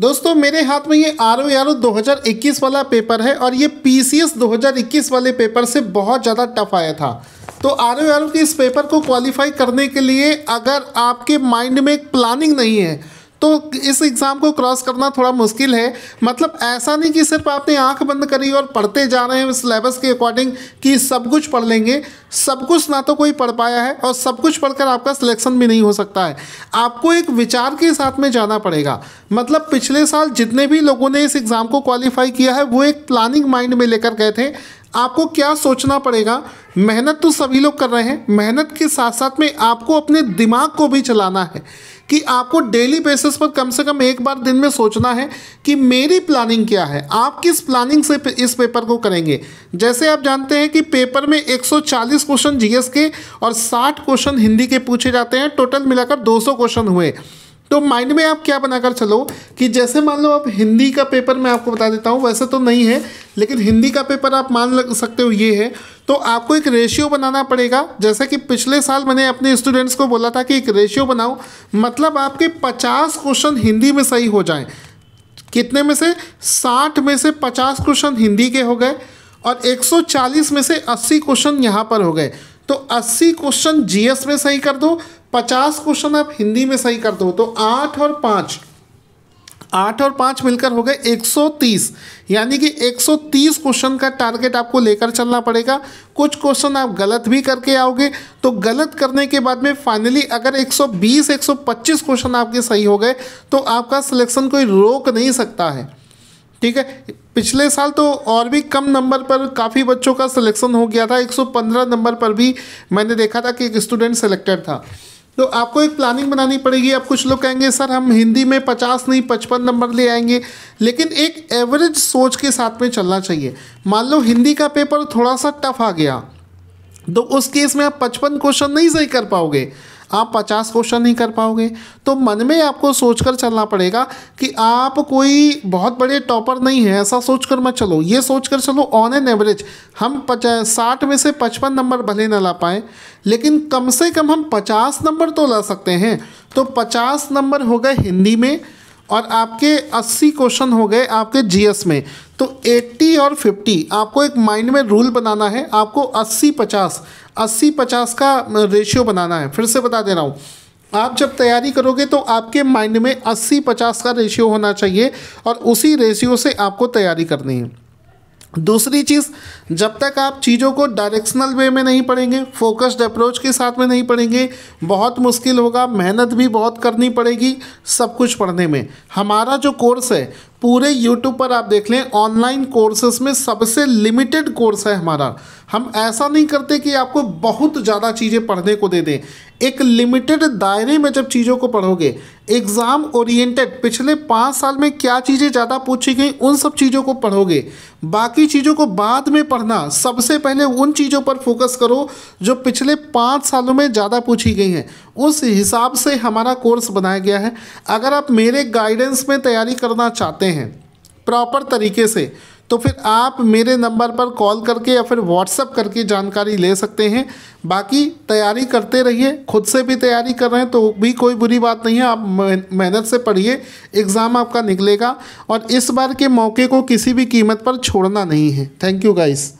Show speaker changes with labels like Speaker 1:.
Speaker 1: दोस्तों मेरे हाथ में ये आर ओ आर ओ दो वाला पेपर है और ये पी सी एस वाले पेपर से बहुत ज़्यादा टफ आया था तो आर ओ आर ओ के इस पेपर को क्वालिफाई करने के लिए अगर आपके माइंड में एक प्लानिंग नहीं है तो इस एग्ज़ाम को क्रॉस करना थोड़ा मुश्किल है मतलब ऐसा नहीं कि सिर्फ आपने आंख बंद करी और पढ़ते जा रहे हैं सिलेबस के अकॉर्डिंग कि सब कुछ पढ़ लेंगे सब कुछ ना तो कोई पढ़ पाया है और सब कुछ पढ़कर आपका सिलेक्शन भी नहीं हो सकता है आपको एक विचार के साथ में जाना पड़ेगा मतलब पिछले साल जितने भी लोगों ने इस एग्ज़ाम को क्वालिफाई किया है वो एक प्लानिंग माइंड में लेकर गए थे आपको क्या सोचना पड़ेगा मेहनत तो सभी लोग कर रहे हैं मेहनत के साथ साथ में आपको अपने दिमाग को भी चलाना है कि आपको डेली बेसिस पर कम से कम एक बार दिन में सोचना है कि मेरी प्लानिंग क्या है आप किस प्लानिंग से इस पेपर को करेंगे जैसे आप जानते हैं कि पेपर में 140 क्वेश्चन जीएस के और 60 क्वेश्चन हिंदी के पूछे जाते हैं टोटल मिलाकर 200 क्वेश्चन हुए तो माइंड में आप क्या बनाकर चलो कि जैसे मान लो आप हिंदी का पेपर मैं आपको बता देता हूँ वैसे तो नहीं है लेकिन हिंदी का पेपर आप मान लग सकते हो ये है तो आपको एक रेशियो बनाना पड़ेगा जैसा कि पिछले साल मैंने अपने स्टूडेंट्स को बोला था कि एक रेशियो बनाओ मतलब आपके पचास क्वेश्चन हिंदी में सही हो जाएँ कितने में से साठ में से पचास क्वेश्चन हिंदी के हो गए और एक में से अस्सी क्वेश्चन यहाँ पर हो गए तो 80 क्वेश्चन जीएस में सही कर दो पचास क्वेश्चन आप हिंदी में सही कर दो तो आठ और पाँच आठ और पाँच मिलकर हो गए 130 यानी कि 130 क्वेश्चन का टारगेट आपको लेकर चलना पड़ेगा कुछ क्वेश्चन आप गलत भी करके आओगे तो गलत करने के बाद में फाइनली अगर 120 125 क्वेश्चन आपके सही हो गए तो आपका सिलेक्शन कोई रोक नहीं सकता है ठीक है पिछले साल तो और भी कम नंबर पर काफ़ी बच्चों का सिलेक्शन हो गया था पंद्रह नंबर पर भी मैंने देखा था कि एक स्टूडेंट सेलेक्टेड था तो आपको एक प्लानिंग बनानी पड़ेगी आप कुछ लोग कहेंगे सर हम हिंदी में पचास नहीं पचपन नंबर ले आएंगे लेकिन एक एवरेज सोच के साथ में चलना चाहिए मान लो हिंदी का पेपर थोड़ा सा टफ आ गया तो उस केस में आप पचपन क्वेश्चन नहीं सही कर पाओगे आप पचास क्वेश्चन नहीं कर पाओगे तो मन में आपको सोच कर चलना पड़ेगा कि आप कोई बहुत बड़े टॉपर नहीं है ऐसा सोच कर मत चलो ये सोच कर चलो ऑन एन एवरेज हम पचास साठ में से पचपन नंबर भले ना ला पाएँ लेकिन कम से कम हम पचास नंबर तो ला सकते हैं तो पचास नंबर हो गए हिंदी में और आपके 80 क्वेश्चन हो गए आपके जीएस में तो 80 और 50 आपको एक माइंड में रूल बनाना है आपको 80 50 80 50 का रेशियो बनाना है फिर से बता दे रहा हूँ आप जब तैयारी करोगे तो आपके माइंड में 80 50 का रेशियो होना चाहिए और उसी रेशियो से आपको तैयारी करनी है दूसरी चीज़ जब तक आप चीज़ों को डायरेक्शनल वे में नहीं पढ़ेंगे फोकस्ड अप्रोच के साथ में नहीं पढ़ेंगे बहुत मुश्किल होगा मेहनत भी बहुत करनी पड़ेगी सब कुछ पढ़ने में हमारा जो कोर्स है पूरे यूट्यूब पर आप देख लें ऑनलाइन कोर्सेस में सबसे लिमिटेड कोर्स है हमारा हम ऐसा नहीं करते कि आपको बहुत ज़्यादा चीज़ें पढ़ने को दे दें एक लिमिटेड दायरे में जब चीज़ों को पढ़ोगे एग्ज़ाम ओरिएंटेड पिछले पाँच साल में क्या चीज़ें ज़्यादा पूछी गई उन सब चीज़ों को पढ़ोगे बाकी चीज़ों को बाद में पढ़ना सबसे पहले उन चीज़ों पर फोकस करो जो पिछले पाँच सालों में ज़्यादा पूछी गई हैं उस हिसाब से हमारा कोर्स बनाया गया है अगर आप मेरे गाइडेंस में तैयारी करना चाहते हैं प्रॉपर तरीके से तो फिर आप मेरे नंबर पर कॉल करके या फिर व्हाट्सअप करके जानकारी ले सकते हैं बाकी तैयारी करते रहिए खुद से भी तैयारी कर रहे हैं तो भी कोई बुरी बात नहीं है आप मेहनत से पढ़िए एग्ज़ाम आपका निकलेगा और इस बार के मौके को किसी भी कीमत पर छोड़ना नहीं है थैंक यू गाइस